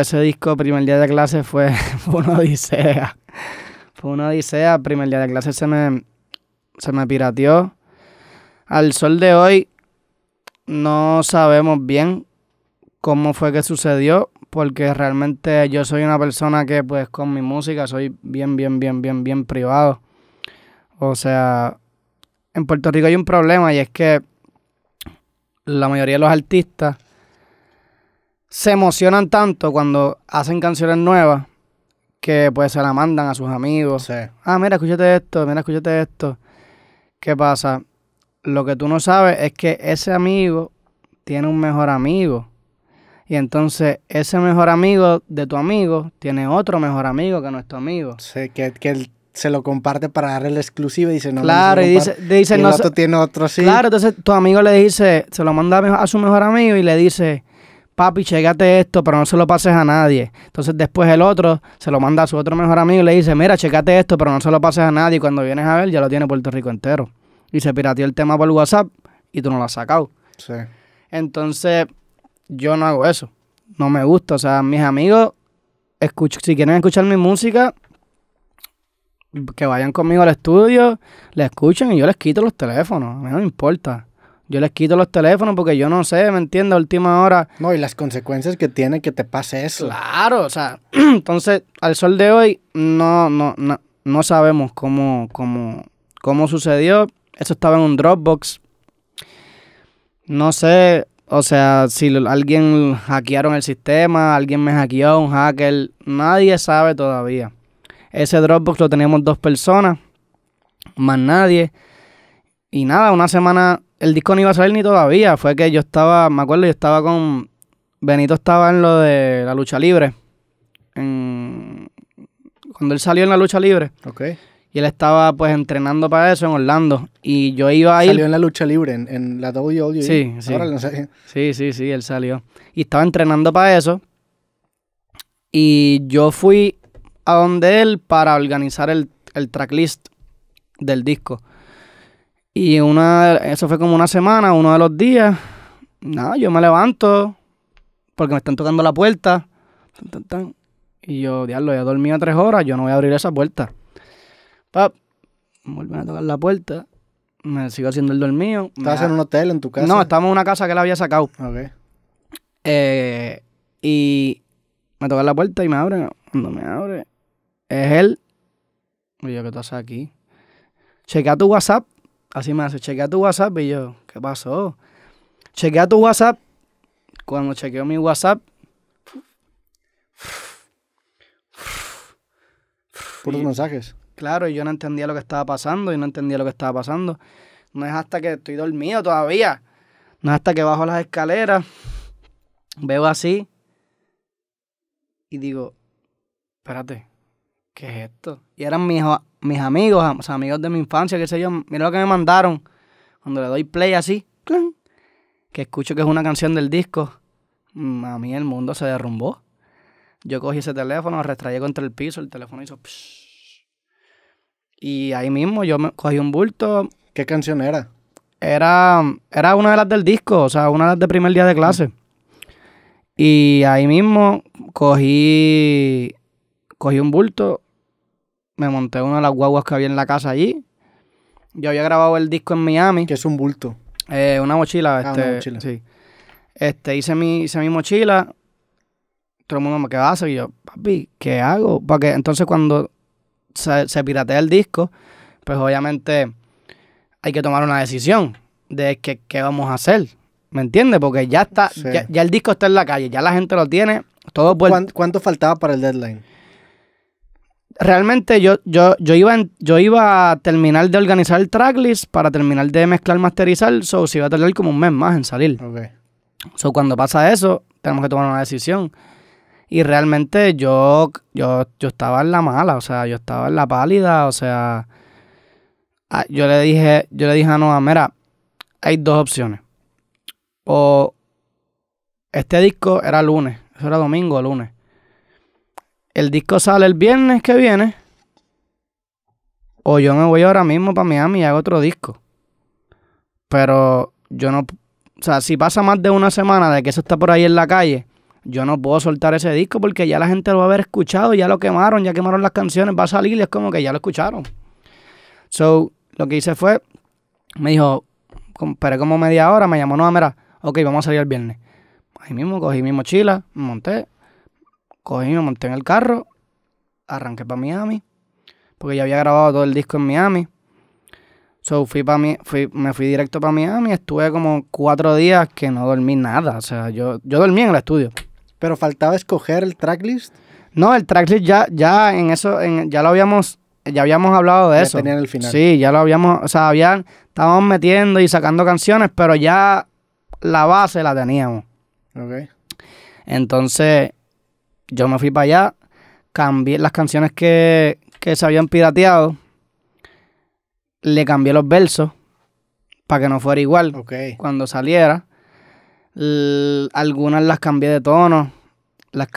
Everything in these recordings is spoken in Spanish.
ese disco, primer día de clase, fue, una odisea. Fue una odisea. Primer día de clase se me, se me pirateó. Al sol de hoy, no sabemos bien cómo fue que sucedió, porque realmente yo soy una persona que, pues, con mi música soy bien, bien, bien, bien, bien privado. O sea, en Puerto Rico hay un problema y es que la mayoría de los artistas se emocionan tanto cuando hacen canciones nuevas que pues se la mandan a sus amigos. Ah, mira, escúchate esto, mira, escúchate esto. ¿Qué pasa? Lo que tú no sabes es que ese amigo tiene un mejor amigo. Y entonces ese mejor amigo de tu amigo tiene otro mejor amigo que no es tu amigo. Sí, que, él se lo comparte para darle la exclusiva y dice, no, claro, y dice, no, tiene otro Claro, entonces tu amigo le dice, se lo manda a su mejor amigo y le dice, papi, checate esto, pero no se lo pases a nadie. Entonces después el otro se lo manda a su otro mejor amigo y le dice, mira, checate esto, pero no se lo pases a nadie. Y cuando vienes a ver, ya lo tiene Puerto Rico entero. Y se pirateó el tema por WhatsApp y tú no lo has sacado. Sí. Entonces, yo no hago eso. No me gusta. O sea, mis amigos, escucho, si quieren escuchar mi música, que vayan conmigo al estudio, le escuchen y yo les quito los teléfonos. A mí no me importa yo les quito los teléfonos porque yo no sé, ¿me entiendes? última hora. No, y las consecuencias que tiene que te pase eso. Claro, o sea, entonces, al sol de hoy, no, no, no, no sabemos cómo, cómo, cómo sucedió. Eso estaba en un Dropbox. No sé, o sea, si alguien hackearon el sistema, alguien me hackeó, un hacker, nadie sabe todavía. Ese Dropbox lo teníamos dos personas, más nadie. Y nada, una semana, el disco no iba a salir ni todavía. Fue que yo estaba, me acuerdo, yo estaba con. Benito estaba en lo de la lucha libre. cuando él salió en la lucha libre. Ok. Y él estaba pues entrenando para eso en Orlando. Y yo iba ahí Salió en la lucha libre, en, la WWE. Sí, sí. Ahora Sí, sí, sí, él salió. Y estaba entrenando para eso. Y yo fui a donde él para organizar el, el tracklist del disco. Y una, eso fue como una semana, uno de los días. Nada, yo me levanto porque me están tocando la puerta. Y yo, diablo, ya he dormido tres horas, yo no voy a abrir esa puerta. Pap, vuelven a tocar la puerta. Me sigo haciendo el dormido. Estás en un hotel, en tu casa? No, estamos en una casa que la había sacado. Ok. Eh, y me tocan la puerta y me abren. Cuando me abre, es él. Oye, ¿qué estás aquí? Chequea tu WhatsApp. Así me hace, chequea tu WhatsApp y yo, ¿qué pasó? a tu WhatsApp. Cuando chequeo mi WhatsApp. Por mensajes. Claro, y yo no entendía lo que estaba pasando y no entendía lo que estaba pasando. No es hasta que estoy dormido todavía. No es hasta que bajo las escaleras. Veo así. Y digo, espérate, ¿qué es esto? Y eran mis, amigos, o sea, amigos de mi infancia, qué sé yo. Mira lo que me mandaron. Cuando le doy play así, que escucho que es una canción del disco, mm, a mí el mundo se derrumbó. Yo cogí ese teléfono, lo contra el piso, el teléfono hizo... Y ahí mismo yo me cogí un bulto. ¿Qué canción era? Era, era una de las del disco, o sea, una de las de primer día de clase. Y ahí mismo cogí, cogí un bulto, me monté una de las guaguas que había en la casa allí. Yo había grabado el disco en Miami. Que es un bulto. Eh, una mochila. Ah, este, una mochila. Sí. Este, hice mi, hice mi mochila. Todo el mundo me quedaba así. Y yo, papi, ¿qué hago? Porque entonces cuando se, piratea el disco, pues obviamente hay que tomar una decisión de qué, vamos a hacer. ¿Me entiendes? Porque ya está, ya, el disco está en la calle, ya la gente lo tiene. Todo ¿Cuánto faltaba para el deadline? realmente yo, yo, yo, iba yo iba a terminar de organizar el tracklist para terminar de mezclar, masterizar, so si iba a tardar como un mes más en salir. Okay. So cuando pasa eso, tenemos que tomar una decisión. Y realmente yo, yo, yo estaba en la mala, o sea, yo estaba en la pálida, o sea, yo le dije, yo le dije a Noah, mira, hay dos opciones. O este disco era lunes, eso era domingo o lunes. El disco sale el viernes que viene. O yo me voy ahora mismo para Miami y hago otro disco. Pero yo no. O sea, si pasa más de una semana de que eso está por ahí en la calle, yo no puedo soltar ese disco porque ya la gente lo va a haber escuchado, ya lo quemaron, ya quemaron las canciones, va a salir y es como que ya lo escucharon. So, lo que hice fue, me dijo, esperé como media hora, me llamó, no, mira, ok, vamos a salir el viernes. Ahí mismo cogí mi mochila, monté, Cogí, me monté en el carro, arranqué para Miami, porque ya había grabado todo el disco en Miami. So, fui para mi, me fui directo para Miami, estuve como cuatro días que no dormí nada. O sea, yo, yo dormí en el estudio. ¿Pero faltaba escoger el tracklist? No, el tracklist ya, ya en eso, ya lo habíamos, ya habíamos hablado de eso. en el final. Sí, ya lo habíamos, o sea, estábamos metiendo y sacando canciones, pero ya la base la teníamos. Ok. Entonces, yo me fui para allá, cambié las canciones que, se habían pirateado, le cambié los versos para que no fuera igual cuando saliera. algunas las cambié de tono, las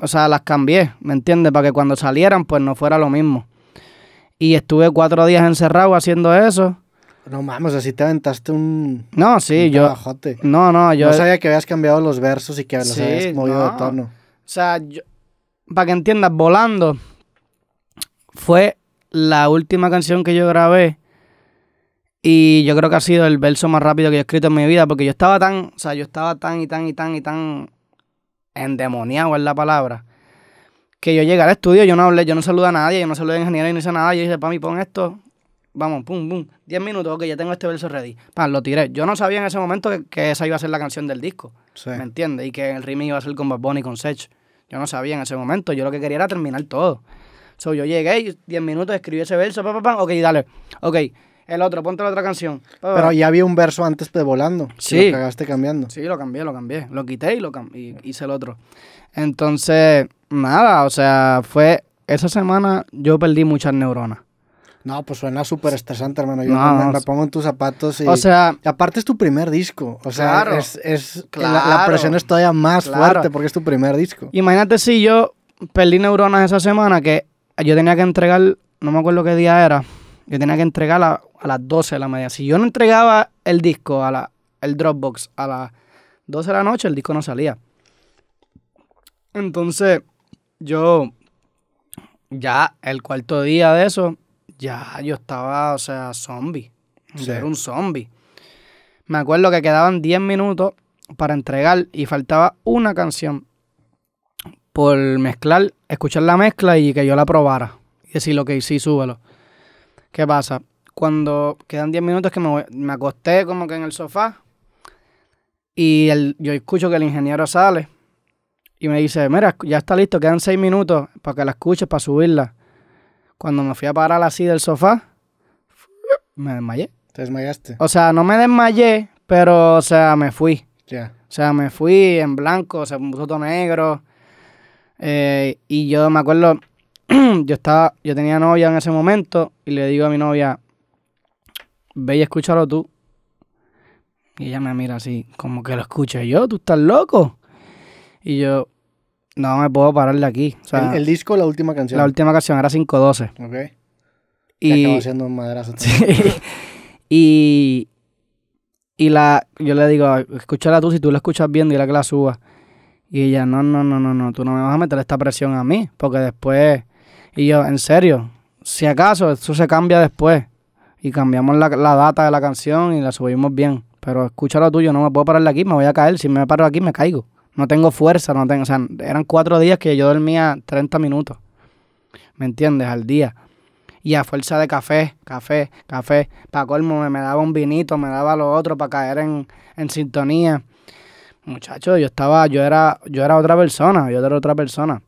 o sea, las cambié, ¿me entiendes? Para que cuando salieran, pues no fuera lo mismo. Y estuve cuatro días encerrado haciendo eso. No mames, así te aventaste un. No, sí, yo. No, no, yo. No sabía que habías cambiado los versos y que los habías movido de tono. O sea, para que entiendas, Volando fue la última canción que yo grabé. Y yo creo que ha sido el verso más rápido que he escrito en mi vida, porque yo estaba tan, o sea, yo estaba tan y tan y tan y tan endemoniado es la palabra, que yo llegué al estudio, yo no hablé, yo no saludé a nadie, yo no saludé a ingeniero, y no hice nada, yo dije, mí pon esto, vamos, pum, pum, diez minutos, ok, ya tengo este verso ready, pam, lo tiré. Yo no sabía en ese momento que, esa iba a ser la canción del disco, ¿me entiendes? Y que el remix iba a ser con Bad Bunny, con Sech. Yo no sabía en ese momento. Yo lo que quería era terminar todo. So, yo llegué, 10 minutos, escribí ese verso, pa, pa, ok, dale, ok, el otro, ponte la otra canción. Pero ya había un verso antes de Volando, sí. lo cambiando. Sí, lo cambié, lo cambié, lo quité y, lo y hice el otro. Entonces, nada, o sea, fue, esa semana yo perdí muchas neuronas. No, pues suena súper estresante, hermano. Yo me, pongo en tus zapatos y. O sea. aparte es tu primer disco. O sea, es, la, presión es todavía más fuerte porque es tu primer disco. Imagínate si yo perdí neuronas esa semana que yo tenía que entregar, no me acuerdo qué día era, yo tenía que entregar a, las 12 de la media. Si yo no entregaba el disco, a la, el Dropbox, a las 12 de la noche, el disco no salía. Entonces, yo ya el cuarto día de eso, ya yo estaba, o sea, zombie. Yo era un zombie. Me acuerdo que quedaban 10 minutos para entregar y faltaba una canción por mezclar, escuchar la mezcla y que yo la probara. Y decir, lo que sí, súbelo. ¿Qué pasa? Cuando quedan 10 minutos que me, me, acosté como que en el sofá y yo escucho que el ingeniero sale y me dice, mira, ya está listo, quedan 6 minutos para que la escuches, para subirla. Cuando me fui a parar así del sofá, me desmayé. ¿Te desmayaste? O sea, no me desmayé, pero, o sea, me fui. O sea, me fui en blanco, o sea, un todo negro. Eh, y yo me acuerdo, yo estaba, yo tenía novia en ese momento y le digo a mi novia, ve y escúchalo tú. Y ella me mira así, como que lo escucho yo, tú estás loco. Y yo, no me puedo parar de aquí. ¿El, disco la última canción? La última canción era 512. Ok. Y estaba siendo un madrazo. Sí. y, y la, yo le digo, escúchala tú, si tú la escuchas bien, dile que la suba. Y ella, no, no, no, no, no, tú no me vas a meter esta presión a mí, porque después... Y yo, en serio, si acaso, eso se cambia después. Y cambiamos la, la data de la canción y la subimos bien. Pero escúchalo tú, yo no me puedo parar de aquí, me voy a caer. Si me paro aquí, me caigo. No tengo fuerza, no tengo, o sea, eran cuatro días que yo dormía 30 minutos, ¿me entiendes? Al día. Y a fuerza de café, café, café, para colmo, me, daba un vinito, me daba lo otro para caer en, en sintonía. Muchacho, yo estaba, yo era, yo era otra persona, yo era otra persona.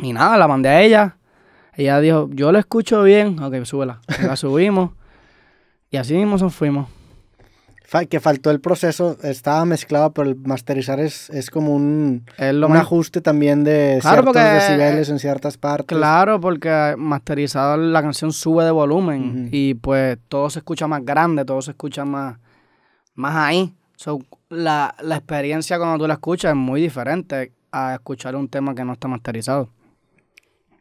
Y nada, la mandé a ella. Ella dijo, yo lo escucho bien. Ok, súbela. La subimos. y así mismo nos fuimos que faltó el proceso, estaba mezclado, pero el masterizar es, es como un, un ajuste también de ciertos decibeles en eh, ciertas partes. Claro, porque masterizado la canción sube de volumen y pues todo se escucha más grande, todo se escucha más, más ahí. So, la, la experiencia cuando tú la escuchas es muy diferente a escuchar un tema que no está masterizado.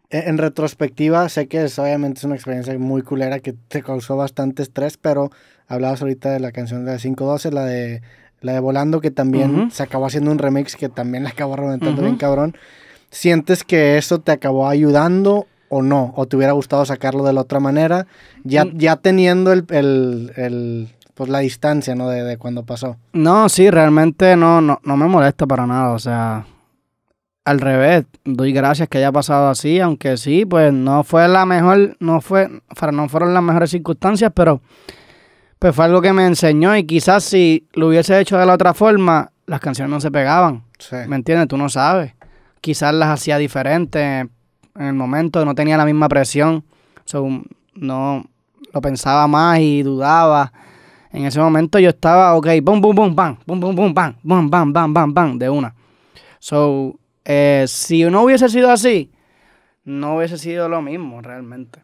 E-, en retrospectiva, sé que es, obviamente es una experiencia muy culera que te causó bastante estrés, pero hablabas ahorita de la canción de 512, la de la de Volando, que también se acabó haciendo un remix que también la acabó reventando bien cabrón. ¿Sientes que eso te acabó ayudando o no? ¿O te hubiera gustado sacarlo de la otra manera? Ya, mm. ya teniendo el, el, el pues la distancia, ¿no? De, de, cuando pasó. No, sí, realmente no, no, no me molesta para nada. O sea, al revés, doy gracias que haya pasado así, aunque sí, pues no fue la mejor, no fue, no fueron las mejores circunstancias, pero pues fue algo que me enseñó y quizás si lo hubiese hecho de la otra forma, las canciones no se pegaban. ¿Me entiendes? Tú no sabes. Quizás las hacía diferente en el momento, no tenía la misma presión, no lo pensaba más y dudaba. En ese momento yo estaba, ok, bum, bum, bum, bam, bum, bum, bum, bam, bum, bam, bam, bam, bam, de una. So, eh, si no hubiese sido así, no hubiese sido lo mismo realmente.